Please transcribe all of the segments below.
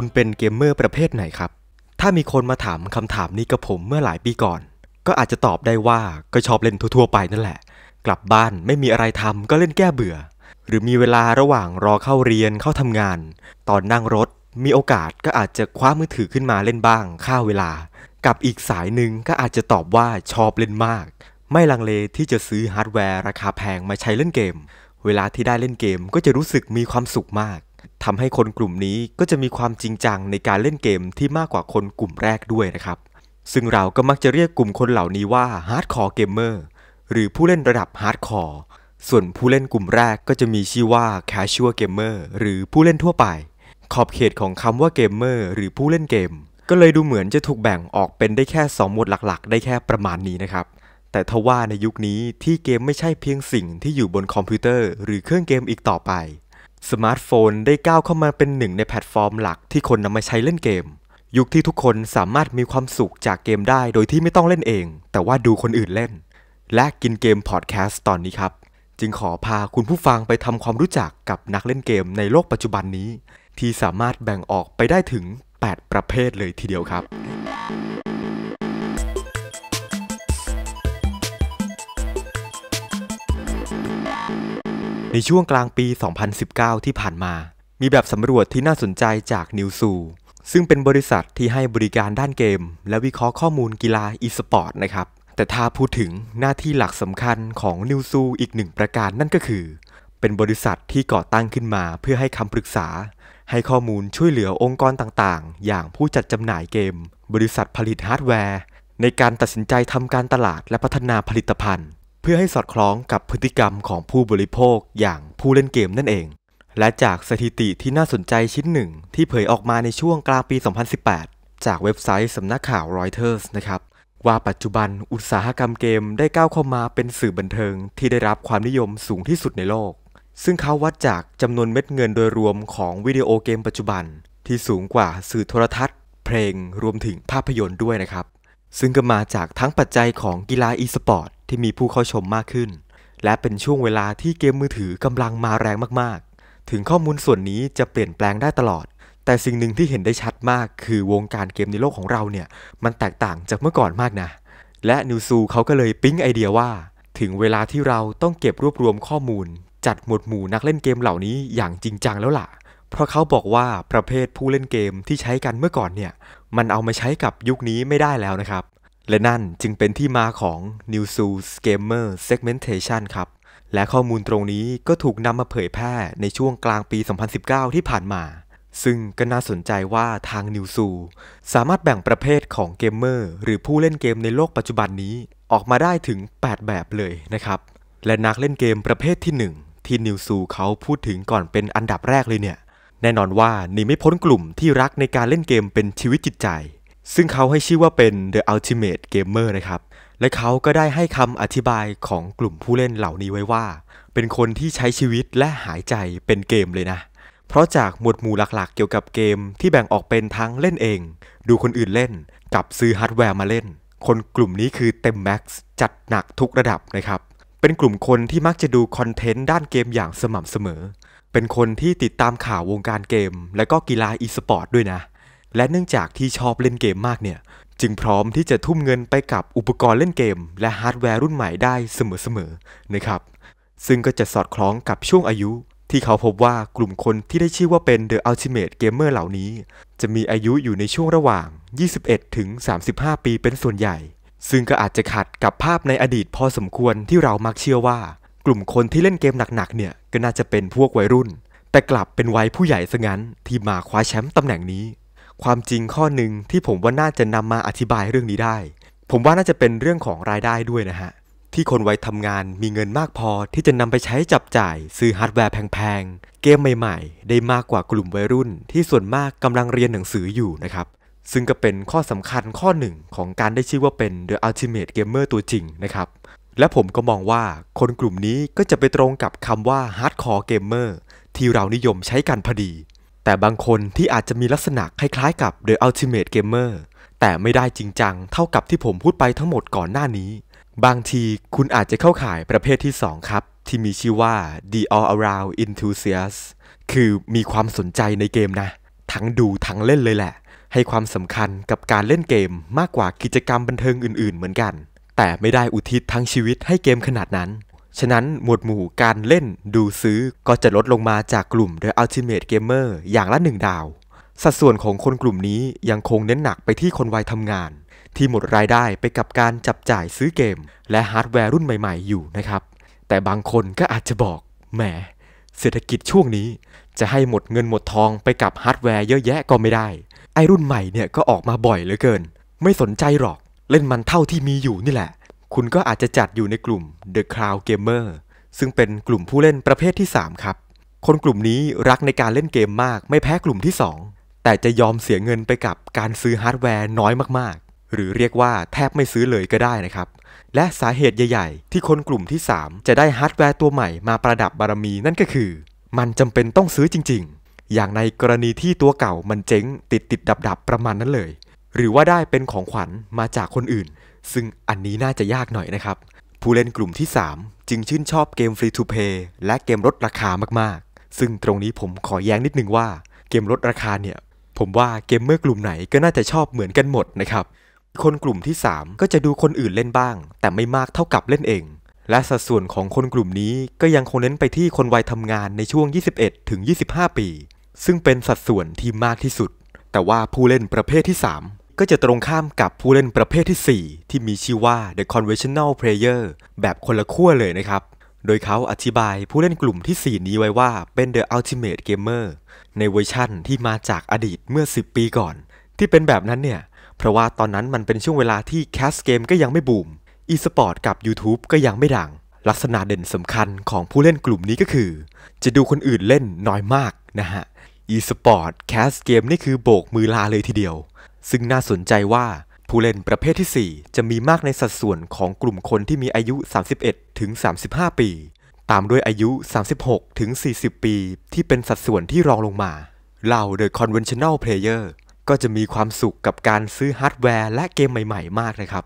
คุณเป็นเกมเมอร์ประเภทไหนครับ ถ้ามีคนมาถามคำถามนี้กับผมเมื่อหลายปีก่อน ก็อาจจะตอบได้ว่า ก็ชอบเล่นทั่ว ๆ ไปนั่นแหละ กลับบ้านไม่มีอะไรทำก็เล่นแก้เบื่อ หรือมีเวลาระหว่างรอเข้าเรียนเข้าทำงาน ตอนนั่งรถ มีโอกาสก็อาจจะคว้ามือถือขึ้นมาเล่นบ้างฆ่าเวลา กับอีกสายหนึ่งก็อาจจะตอบว่าชอบเล่นมาก ไม่ลังเลที่จะซื้อฮาร์ดแวร์ราคาแพงมาใช้เล่นเกม เวลาที่ได้เล่นเกมก็จะรู้สึกมีความสุขมากทำให้คนกลุ่มนี้ก็จะมีความจริงจังในการเล่นเกมที่มากกว่าคนกลุ่มแรกด้วยนะครับ ซึ่งเราก็มักจะเรียกกลุ่มคนเหล่านี้ว่าฮาร์ดคอร์เกมเมอร์หรือผู้เล่นระดับฮาร์ดคอร์ ส่วนผู้เล่นกลุ่มแรกก็จะมีชื่อว่าแคชชวร์เกมเมอร์หรือผู้เล่นทั่วไปขอบเขตของคำว่าเกมเมอร์หรือผู้เล่นเกม ก็เลยดูเหมือนจะถูกแบ่งออกเป็นได้แค่ 2 หมวดหลัก ๆ ได้แค่ประมาณนี้นะครับ แต่ทว่าในยุคนี้ที่เกมไม่ใช่เพียงสิ่งที่อยู่บนคอมพิวเตอร์หรือเครื่องเกมอีกต่อไปสมาร์ทโฟนได้ก้าวเข้ามาเป็นหนึ่งในแพลตฟอร์มหลักที่คนนำมาใช้เล่นเกม ยุคที่ทุกคนสามารถมีความสุขจากเกมได้โดยที่ไม่ต้องเล่นเอง แต่ว่าดูคนอื่นเล่น และกินเกมพอดแคสต์ตอนนี้ครับ จึงขอพาคุณผู้ฟังไปทำความรู้จักกับนักเล่นเกมในโลกปัจจุบันนี้ ที่สามารถแบ่งออกไปได้ถึง 8 ประเภทเลยทีเดียวครับในช่วงกลางปี 2019 ที่ผ่านมา มีแบบสำรวจที่น่าสนใจจากนิวซู ซึ่งเป็นบริษัทที่ให้บริการด้านเกม และวิเคราะห์ข้อมูลกีฬาอีสปอร์ตนะครับ แต่ถ้าพูดถึงหน้าที่หลักสำคัญของนิวซูอีกหนึ่งประการนั่นก็คือ เป็นบริษัทที่ก่อตั้งขึ้นมาเพื่อให้คำปรึกษา ให้ข้อมูลช่วยเหลือองค์กรต่างๆ อย่างผู้จัดจำหน่ายเกม บริษัทผลิตฮาร์ดแวร์ ในการตัดสินใจทำการตลาดและพัฒนาผลิตภัณฑ์เพื่อให้สอดคล้องกับพฤติกรรมของผู้บริโภคอย่างผู้เล่นเกมนั่นเอง และจากสถิติที่น่าสนใจชิ้นหนึ่ง ที่เผยออกมาในช่วงกลางปี 2018 จากเว็บไซต์สำนักข่าวรอยเตอร์สนะครับ ว่าปัจจุบันอุตสาหกรรมเกมได้ก้าวเข้ามาเป็นสื่อบันเทิงที่ได้รับความนิยมสูงที่สุดในโลก ซึ่งเขาวัดจากจำนวนเม็ดเงินโดยรวมของวิดีโอเกมปัจจุบัน ที่สูงกว่าสื่อโทรทัศน์ เพลงรวมถึงภาพยนตร์ด้วยนะครับซึ่งก็มาจากทั้งปัจจัยของกีฬาอีสปอร์ตที่มีผู้เข้าชมมากขึ้น และเป็นช่วงเวลาที่เกมมือถือกำลังมาแรงมากๆ ถึงข้อมูลส่วนนี้จะเปลี่ยนแปลงได้ตลอด แต่สิ่งหนึ่งที่เห็นได้ชัดมากคือวงการเกมในโลกของเราเนี่ย มันแตกต่างจากเมื่อก่อนมากนะ และนิวซูเขาก็เลยปิ๊งไอเดียว่า ถึงเวลาที่เราต้องเก็บรวบรวมข้อมูล จัดหมวดหมู่นักเล่นเกมเหล่านี้อย่างจริงจังแล้วล่ะ เพราะเขาบอกว่าประเภทผู้เล่นเกมที่ใช้กันเมื่อก่อนเนี่ย มันเอามาใช้กับยุคนี้ไม่ได้แล้วนะครับและนั่นจึงเป็นที่มาของ New s u s Gamer Segmentation ครับ และข้อมูลตรงนี้ก็ถูกนำมาเผยแพร่ในช่วงกลางปี 2019 ที่ผ่านมา ซึ่งก็น่าสนใจว่าทาง New s u สามารถแบ่งประเภทของเกมเมอร์หรือผู้เล่นเกมในโลกปัจจุบันนี้ออกมาได้ถึง 8 แบบเลยนะครับ และนักเล่นเกมประเภทที่ 1 ที่ New s u เขาพูดถึงก่อนเป็นอันดับแรกเลยเนี่ย แน่นอนว่าหนีไม่พ้นกลุ่มที่รักในการเล่นเกมเป็นชีวิตจิตใจซึ่งเขาให้ชื่อว่าเป็น The Ultimate Gamer นะครับ และเขาก็ได้ให้คำอธิบายของกลุ่มผู้เล่นเหล่านี้ไว้ว่า เป็นคนที่ใช้ชีวิตและหายใจเป็นเกมเลยนะ เพราะจากหมวดหมู่หลักๆเกี่ยวกับเกมที่แบ่งออกเป็นทั้งเล่นเอง ดูคนอื่นเล่นกับซื้อฮาร์ดแวร์มาเล่น คนกลุ่มนี้คือเต็มแม็กซ์จัดหนักทุกระดับนะครับ เป็นกลุ่มคนที่มักจะดูคอนเทนต์ด้านเกมอย่างสม่ำเสมอ เป็นคนที่ติดตามข่าววงการเกม และก็กีฬาอีสปอร์ตด้วยนะและเนื่องจากที่ชอบเล่นเกมมากเนี่ย จึงพร้อมที่จะทุ่มเงินไปกับอุปกรณ์เล่นเกม และฮาร์ดแวร์รุ่นใหม่ได้เสมอ ๆ นะครับ ซึ่งก็จะสอดคล้องกับช่วงอายุ ที่เขาพบว่ากลุ่มคนที่ได้ชื่อว่าเป็น The Ultimate Gamer เหล่านี้ จะมีอายุอยู่ในช่วงระหว่าง 21 ถึง 35 ปีเป็นส่วนใหญ่ ซึ่งก็อาจจะขัดกับภาพในอดีตพอสมควรที่เรามักเชื่อว่า กลุ่มคนที่เล่นเกมหนักๆเนี่ยก็น่าจะเป็นพวกวัยรุ่น แต่กลับเป็นวัยผู้ใหญ่ซะงั้นที่มาคว้าแชมป์ตำแหน่งนี้ความจริงข้อหนึ่งที่ผมว่าน่าจะนำมาอธิบายเรื่องนี้ได้ ผมว่าน่าจะเป็นเรื่องของรายได้ด้วยนะฮะ ที่คนวัยทำงานมีเงินมากพอที่จะนำไปใช้จับจ่ายซื้อฮาร์ดแวร์แพงๆ เกมใหม่ๆ ได้มากกว่ากลุ่มวัยรุ่นที่ส่วนมากกำลังเรียนหนังสืออยู่นะครับ ซึ่งก็เป็นข้อสำคัญข้อหนึ่งของการได้ชื่อว่าเป็น The Ultimate Gamer ตัวจริงนะครับและผมก็มองว่าคนกลุ่มนี้ก็จะไปตรงกับคำว่า Hardcore Gamer ที่เรานิยมใช้กันพอดีแต่บางคนที่อาจจะมีลักษณะคล้ายๆกับ The Ultimate Gamer แต่ไม่ได้จริงจังเท่ากับที่ผมพูดไปทั้งหมดก่อนหน้านี้ บางทีคุณอาจจะเข้าข่ายประเภทที่2ครับ ที่มีชื่อว่า The All Around Enthusiast คือมีความสนใจในเกมนะ ทั้งดูทั้งเล่นเลยแหละ ให้ความสำคัญกับการเล่นเกมมากกว่ากิจกรรมบันเทิงอื่นๆเหมือนกัน แต่ไม่ได้อุทิศทั้งชีวิตให้เกมขนาดนั้นฉะนั้นหมวดหมู่การเล่นดูซื้อก็จะลดลงมาจากกลุ่ม The Ultimate Gamer อย่างละหนึ่งดาว สัดส่วนของคนกลุ่มนี้ยังคงเน้นหนักไปที่คนวัยทำงาน ที่หมดรายได้ไปกับการจับจ่ายซื้อเกมและฮาร์ดแวร์รุ่นใหม่ๆอยู่นะครับ แต่บางคนก็อาจจะบอกแหมเศรษฐกิจช่วงนี้จะให้หมดเงินหมดทองไปกับฮาร์ดแวร์เยอะแยะก็ไม่ได้ไอรุ่นใหม่เนี่ยก็ออกมาบ่อยเหลือเกิน ไม่สนใจหรอกเล่นมันเท่าที่มีอยู่นี่แหละคุณก็อาจจะจัดอยู่ในกลุ่ม The Cloud Gamer ซึ่งเป็นกลุ่มผู้เล่นประเภทที่ 3 ครับ คนกลุ่มนี้รักในการเล่นเกมมากไม่แพ้กลุ่มที่ 2 แต่จะยอมเสียเงินไปกับการซื้อฮาร์ดแวร์น้อยมากๆ หรือเรียกว่าแทบไม่ซื้อเลยก็ได้นะครับ และสาเหตุใหญ่ๆที่คนกลุ่มที่ 3 จะได้ฮาร์ดแวร์ตัวใหม่มาประดับบารมีนั่นก็คือ มันจำเป็นต้องซื้อจริงๆ อย่างในกรณีที่ตัวเก่ามันเจ๊ง ติดติดดับดับประมาณนั้นเลย หรือว่าได้เป็นของขวัญมาจากคนอื่นซึ่งอันนี้น่าจะยากหน่อยนะครับ ผู้เล่นกลุ่มที่ 3จึงชื่นชอบเกมฟรีทูเพย์และเกมลดราคามากๆ ซึ่งตรงนี้ผมขอแย้งนิดนึงว่าเกมลดราคาเนี่ย ผมว่าเกมเมอร์กลุ่มไหนก็น่าจะชอบเหมือนกันหมดนะครับ คนกลุ่มที่ 3 ก็จะดูคนอื่นเล่นบ้าง แต่ไม่มากเท่ากับเล่นเอง และสัดส่วนของคนกลุ่มนี้ก็ยังคงเน้นไปที่คนวัยทำงานในช่วง 21 ถึง 25 ปี ซึ่งเป็นสัดส่วนที่มากที่สุด แต่ว่าผู้เล่นประเภทที่3ก็จะตรงข้ามกับผู้เล่นประเภทที่ 4 ที่มีชื่อว่า The Conventional Player แบบคนละขั้วเลยนะครับ โดยเขาอธิบายผู้เล่นกลุ่มที่ 4 นี้ไว้ว่าเป็น The Ultimate Gamer ในเวอร์ชั่นที่มาจากอดีตเมื่อ 10 ปีก่อน ที่เป็นแบบนั้นเนี่ย เพราะว่าตอนนั้นมันเป็นช่วงเวลาที่แคสเกมก็ยังไม่บูม e-sport กับ YouTube ก็ยังไม่ดัง ลักษณะเด่นสำคัญของผู้เล่นกลุ่มนี้ก็คือ จะดูคนอื่นเล่นน้อยมากนะฮะ e-sport แคสเกมนี่คือโบกมือลาเลยทีเดียวซึ่งน่าสนใจว่าผู้เล่นประเภทที่ 4 จะมีมากในสัดส่วนของกลุ่มคนที่มีอายุ 31ถึง35 ปี ตามด้วยอายุ 36ถึง40 ปี ที่เป็นสัดส่วนที่รองลงมา เหล่า The Conventional Player ก็จะมีความสุขกับการซื้อฮาร์ดแวร์และเกมใหม่ๆ มากนะครับ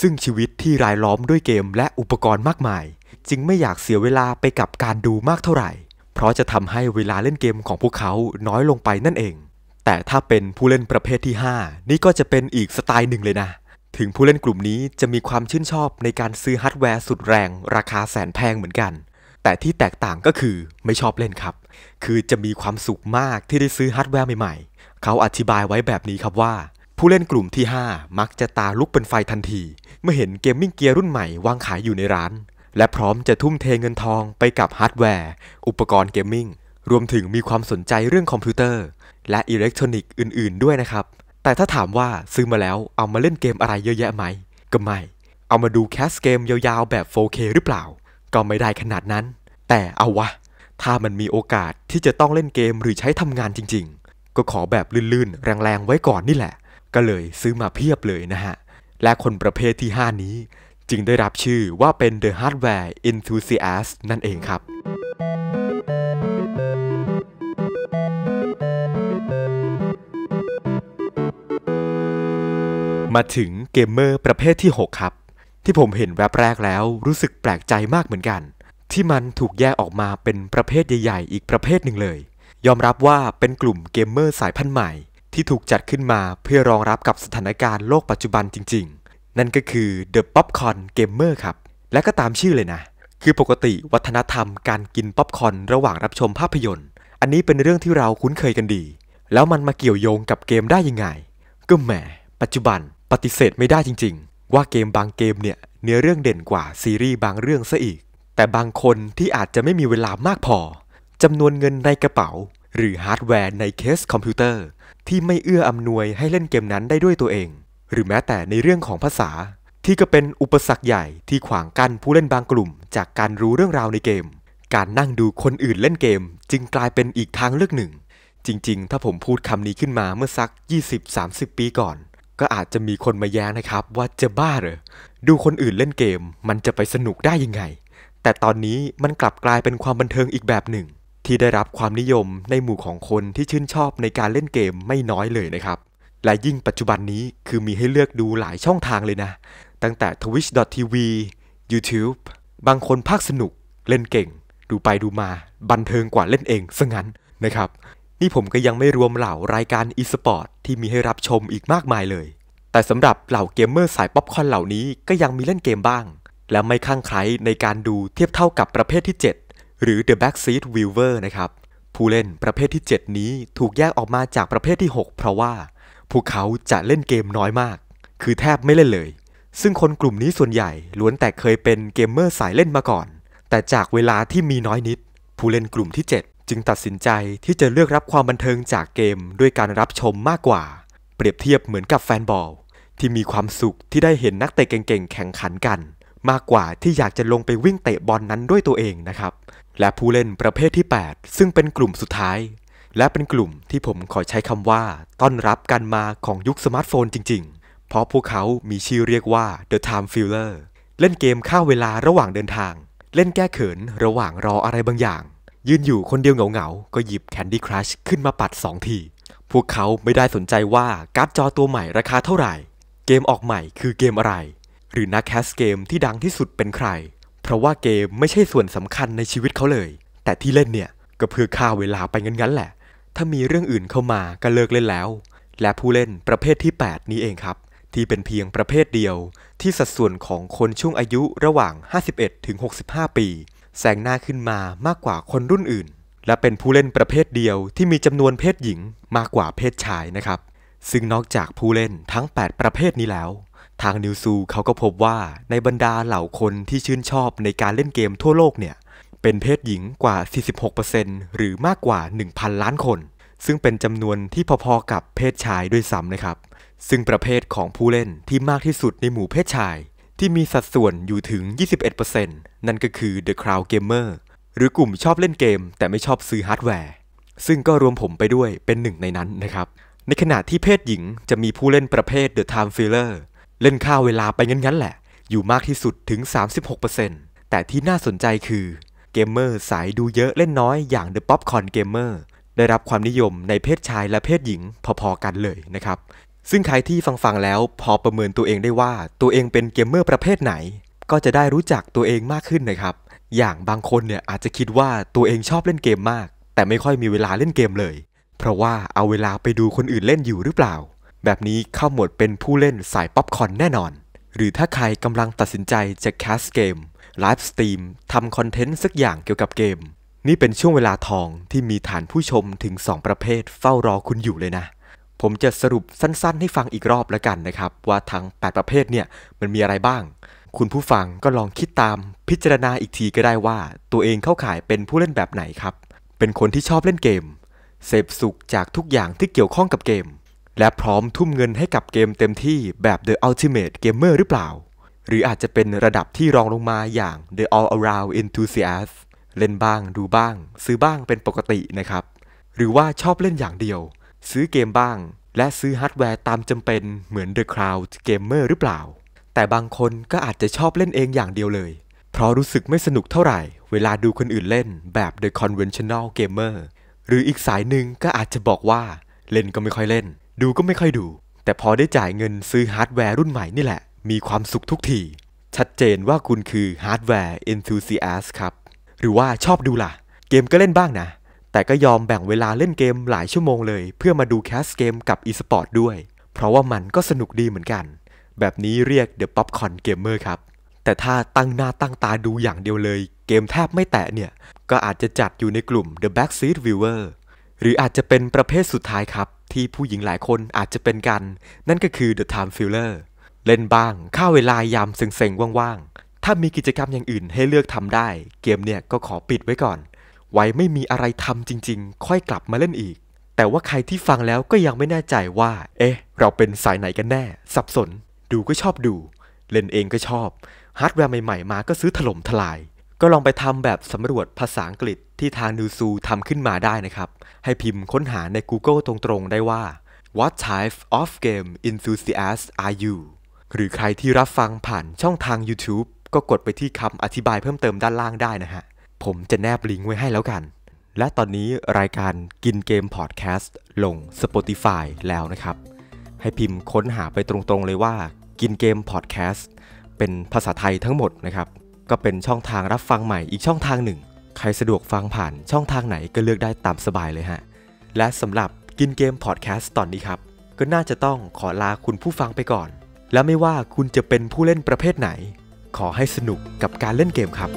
ซึ่งชีวิตที่รายล้อมด้วยเกมและอุปกรณ์มากมาย จึงไม่อยากเสียเวลาไปกับการดูมากเท่าไหร่ เพราะจะทำให้เวลาเล่นเกมของพวกเขาน้อยลงไปนั่นเองแต่ถ้าเป็นผู้เล่นประเภทที่ 5นี่ก็จะเป็นอีกสไตล์หนึ่งเลยนะ ถึงผู้เล่นกลุ่มนี้จะมีความชื่นชอบในการซื้อฮาร์ดแวร์สุดแรง ราคาแสนแพงเหมือนกัน แต่ที่แตกต่างก็คือไม่ชอบเล่นครับ คือจะมีความสุขมากที่ได้ซื้อฮาร์ดแวร์ใหม่ๆ เขาอธิบายไว้แบบนี้ครับว่า ผู้เล่นกลุ่มที่ 5 มักจะตาลุกเป็นไฟทันทีเมื่อเห็นเกมมิ่งเกียร์รุ่นใหม่วางขายอยู่ในร้านและพร้อมจะทุ่มเทเงินทองไปกับฮาร์ดแวร์อุปกรณ์เกมมิ่งรวมถึงมีความสนใจเรื่องคอมพิวเตอร์และอิเล็กทรอนิกส์อื่นๆ ด้วยนะครับ แต่ถ้าถามว่าซื้อมาแล้วเอามาเล่นเกมอะไรเยอะแยะไหม ก็ไม่ เอามาดูแคสเกมยาว ๆแบบ 4K หรือเปล่า ก็ไม่ได้ขนาดนั้น แต่เอาวะ ถ้ามันมีโอกาสที่จะต้องเล่นเกมหรือใช้ทำงานจริง ๆ ก็ขอแบบลื่น ๆ แรง ๆ ไว้ก่อนนี่แหละ ก็เลยซื้อมาเพียบเลยนะฮะและคนประเภทที่ 5 นี้ จึงได้รับชื่อว่าเป็น The Hardware Enthusiast นั่นเองครับมาถึงเกมเมอร์ประเภทที่ 6 ครับ ที่ผมเห็นแวบแรกแล้วรู้สึกแปลกใจมากเหมือนกัน ที่มันถูกแยกออกมาเป็นประเภทใหญ่ๆอีกประเภทหนึ่งเลย ยอมรับว่าเป็นกลุ่มเกมเมอร์สายพันธุ์ใหม่ที่ถูกจัดขึ้นมาเพื่อรองรับกับสถานการณ์โลกปัจจุบันจริงๆ นั่นก็คือ The Popcorn Gamer ครับ และก็ตามชื่อเลยนะ คือปกติวัฒนธรรมการกินป๊อปคอนระหว่างรับชมภาพยนตร์ อันนี้เป็นเรื่องที่เราคุ้นเคยกันดี แล้วมันมาเกี่ยวโยงกับเกมได้ยังไงก็แหมปัจจุบันปฏิเสธไม่ได้จริงๆ ว่าเกมบางเกมเนี่ยเนื้อเรื่องเด่นกว่าซีรีส์บางเรื่องซะอีก แต่บางคนที่อาจจะไม่มีเวลามากพอจำนวนเงินในกระเป๋า หรือฮาร์ดแวร์ในเคสคอมพิวเตอร์ที่ไม่เอื้ออำนวยให้เล่นเกมนั้นได้ด้วยตัวเอง หรือแม้แต่ในเรื่องของภาษา ที่ก็เป็นอุปสรรคใหญ่ที่ขวางกั้นผู้เล่นบางกลุ่ม จากการรู้เรื่องราวในเกม การนั่งดูคนอื่นเล่นเกมจึงกลายเป็นอีกทางเลือกหนึ่ง จริง ๆ ถ้าผมพูดคำนี้ขึ้นมาเมื่อสัก 20-30 ปีก่อนก็อาจจะมีคนมาแย้งนะครับว่าจะบ้าเหรอ ดูคนอื่นเล่นเกมมันจะไปสนุกได้ยังไง แต่ตอนนี้มันกลับกลายเป็นความบันเทิงอีกแบบหนึ่ง ที่ได้รับความนิยมในหมู่ของคนที่ชื่นชอบในการเล่นเกมไม่น้อยเลยนะครับ และยิ่งปัจจุบันนี้คือมีให้เลือกดูหลายช่องทางเลยนะ ตั้งแต่ twitch.tv YouTube บางคนภาคสนุกเล่นเก่งดูไปดูมา บันเทิงกว่าเล่นเองซะงั้นนะครับนี่ผมก็ยังไม่รวมเหล่ารายการ e-sport ที่มีให้รับชมอีกมากมายเลย แต่สำหรับเหล่าเกมเมอร์สายป๊อปคอนเหล่านี้ก็ยังมีเล่นเกมบ้าง และไม่ข้างใครในการดูเทียบเท่ากับประเภทที่ 7 หรือ The Backseat Viewer นะครับ ผู้เล่นประเภทที่ 7 นี้ถูกแยกออกมาจากประเภทที่ 6 เพราะว่าพวกเขาจะเล่นเกมน้อยมาก คือแทบไม่เล่นเลย ซึ่งคนกลุ่มนี้ส่วนใหญ่ล้วนแต่เคยเป็นเกมเมอร์สายเล่นมาก่อน แต่จากเวลาที่มีน้อยนิด ผู้เล่นกลุ่มที่ 7จึงตัดสินใจที่จะเลือกรับความบันเทิงจากเกมด้วยการรับชมมากกว่าเปรียบเทียบเหมือนกับแฟนบอลที่มีความสุขที่ได้เห็นนักเตะเก่งๆแข่งขันกัน มากกว่าที่อยากจะลงไปวิ่งเตะบอลนนั้นด้วยตัวเองนะครับและผู้เล่นประเภทที่ 8 ซึ่งเป็นกลุ่มสุดท้าย และเป็นกลุ่มที่ผมขอใช้คำว่า ต้อนรับกันมาของยุคสมาร์ทโฟนจริง ๆ เพราะพวกเขามีชื่อเรียกว่า The Time Filler เล่นเกมฆ่าเวลาระหว่างเดินทาง เล่นแก้เขินระหว่างรออะไรบางอย่างยืนอยู่คนเดียวเหงา ๆ ก็หยิบแคนดี้ครัชขึ้นมาปัด 2 ที พวกเขาไม่ได้สนใจว่าการ์ดจอตัวใหม่ราคาเท่าไหร่ เกมออกใหม่คือเกมอะไร หรือนักแคสเกมที่ดังที่สุดเป็นใคร เพราะว่าเกมไม่ใช่ส่วนสำคัญในชีวิตเขาเลย แต่ที่เล่นเนี่ย ก็เพื่อฆ่าเวลาไปงั้นๆ แหละ ถ้ามีเรื่องอื่นเข้ามาก็เลิกเล่นแล้ว และผู้เล่นประเภทที่ 8 นี้เองครับ ที่เป็นเพียงประเภทเดียวที่สัดส่วนของคนช่วงอายุระหว่าง 51-65 ปีแสงหน้าขึ้นมามากกว่าคนรุ่นอื่น และเป็นผู้เล่นประเภทเดียวที่มีจำนวนเพศหญิงมากกว่าเพศชายนะครับ ซึ่งนอกจากผู้เล่นทั้ง 8 ประเภทนี้แล้ว ทางนิวซูเขาก็พบว่าในบรรดาเหล่าคนที่ชื่นชอบในการเล่นเกมทั่วโลกเนี่ยเป็นเพศหญิงกว่า 46%หรือมากกว่า 1,000 ล้านคน ซึ่งเป็นจำนวนที่พอๆกับเพศชายด้วยซ้ำนะครับ ซึ่งประเภทของผู้เล่นที่มากที่สุดในหมู่เพศชายที่มีสัดส่วนอยู่ถึง 21%นั่นก็คือ The Cloud Gamer หรือกลุ่มชอบเล่นเกมแต่ไม่ชอบซื้อฮาร์ดแวร์ ซึ่งก็รวมผมไปด้วยเป็นหนึ่งในนั้นนะครับ ในขณะที่เพศหญิงจะมีผู้เล่นประเภท The Time Filler เล่นค่าเวลาไปงั้นๆแหละ อยู่มากที่สุดถึง 36%แต่ที่น่าสนใจคือเกมเมอร์ สายดูเยอะเล่นน้อยอย่าง The Popcorn Gamer ได้รับความนิยมในเพศชายและเพศหญิง พอๆกันเลยนะครับซึ่งใครที่ฟังๆแล้วพอประเมินตัวเองได้ว่าตัวเองเป็นเกมเมอร์ประเภทไหน ก็จะได้รู้จักตัวเองมากขึ้นนะครับ อย่างบางคนเนี่ยอาจจะคิดว่าตัวเองชอบเล่นเกมมาก แต่ไม่ค่อยมีเวลาเล่นเกมเลย เพราะว่าเอาเวลาไปดูคนอื่นเล่นอยู่หรือเปล่า แบบนี้เข้าหมวดเป็นผู้เล่นสายป๊อปคอนแน่นอน หรือถ้าใครกำลังตัดสินใจจะแคสเกมไลฟ์สตรีมทำคอนเทนต์สักอย่างเกี่ยวกับเกม นี่เป็นช่วงเวลาทองที่มีฐานผู้ชมถึง 2 ประเภทเฝ้ารอคุณอยู่เลยนะผมจะสรุปสั้นๆ ให้ฟังอีกรอบแล้วกันนะครับ ว่าทั้ง 8 ประเภทเนี่ย มันมีอะไรบ้าง คุณผู้ฟังก็ลองคิดตามพิจารณาอีกทีก็ได้ว่า ตัวเองเข้าข่ายเป็นผู้เล่นแบบไหนครับ เป็นคนที่ชอบเล่นเกม เสพสุขจากทุกอย่างที่เกี่ยวข้องกับเกม และพร้อมทุ่มเงินให้กับเกมเต็มที่แบบ The Ultimate Gamer หรือเปล่า หรืออาจจะเป็นระดับที่รองลงมาอย่าง The All Around Enthusiast เล่นบ้าง ดูบ้าง ซื้อบ้างเป็นปกตินะครับหรือว่าชอบเล่นอย่างเดียวซื้อเกมบ้าง และซื้อฮาร์ดแวร์ตามจำเป็นเหมือน The Cloud Gamer หรือเปล่า แต่บางคนก็อาจจะชอบเล่นเองอย่างเดียวเลย เพราะรู้สึกไม่สนุกเท่าไหร่ เวลาดูคนอื่นเล่นแบบ The Conventional Gamer หรืออีกสายหนึ่งก็อาจจะบอกว่าเล่นก็ไม่ค่อยเล่น ดูก็ไม่ค่อยดู แต่พอได้จ่ายเงินซื้อฮาร์ดแวร์รุ่นใหม่นี่แหละ มีความสุขทุกทีชัดเจนว่าคุณคือฮาร์ดแวร์ enthusiast ครับ หรือว่าชอบดูล่ะ เกมก็เล่นบ้างนะแต่ก็ยอมแบ่งเวลาเล่นเกมหลายชั่วโมงเลย เพื่อมาดูแคสเกมกับ e-sport ด้วย เพราะว่ามันก็สนุกดีเหมือนกัน แบบนี้เรียก The Popcorn Gamer ครับ แต่ถ้าตั้งหน้าตั้งตาดูอย่างเดียวเลย เกมแทบไม่แตะเนี่ย ก็อาจจะจัดอยู่ในกลุ่ม The Backseat Viewer หรืออาจจะเป็นประเภทสุดท้ายครับ ที่ผู้หญิงหลายคนอาจจะเป็นกัน นั่นก็คือ The Time Filler เล่นบ้างข้าเวลายามเซ็งๆว่างๆถ้ามีกิจกรรมอย่างอื่นให้เลือกทำได้เกมเนี่ยก็ขอปิดไว้ก่อนไว้ไม่มีอะไรทำจริงๆ ค่อยกลับมาเล่นอีก แต่ว่าใครที่ฟังแล้วก็ยังไม่แน่ใจว่า เอ๊ะ เราเป็นสายไหนกันแน่ สับสน ดูก็ชอบดู เล่นเองก็ชอบ ฮาร์ดแวร์ใหม่ๆ มาก็ซื้อถล่มทลาย ก็ลองไปทำแบบสำรวจภาษาอังกฤษที่ทางนูซูทำขึ้นมาได้นะครับ ให้พิมพ์ค้นหาใน Google ตรงๆ ได้ว่า What type of game enthusiast are you หรือใครที่รับฟังผ่านช่องทาง YouTube ก็กดไปที่คำอธิบายเพิ่มเติมด้านล่างได้นะฮะผมจะแนบลิงก์ไว้ให้แล้วกัน และตอนนี้รายการกินเกมพอดแคสต์ลง Spotify แล้วนะครับ ให้พิมพ์ค้นหาไปตรงๆเลยว่ากินเกมพอดแคสต์เป็นภาษาไทยทั้งหมดนะครับ ก็เป็นช่องทางรับฟังใหม่อีกช่องทางหนึ่ง ใครสะดวกฟังผ่านช่องทางไหนก็เลือกได้ตามสบายเลยฮะ และสำหรับกินเกมพอดแคสต์ตอนนี้ครับ ก็น่าจะต้องขอลาคุณผู้ฟังไปก่อน และไม่ว่าคุณจะเป็นผู้เล่นประเภทไหน ขอให้สนุกกับการเล่นเกมครับ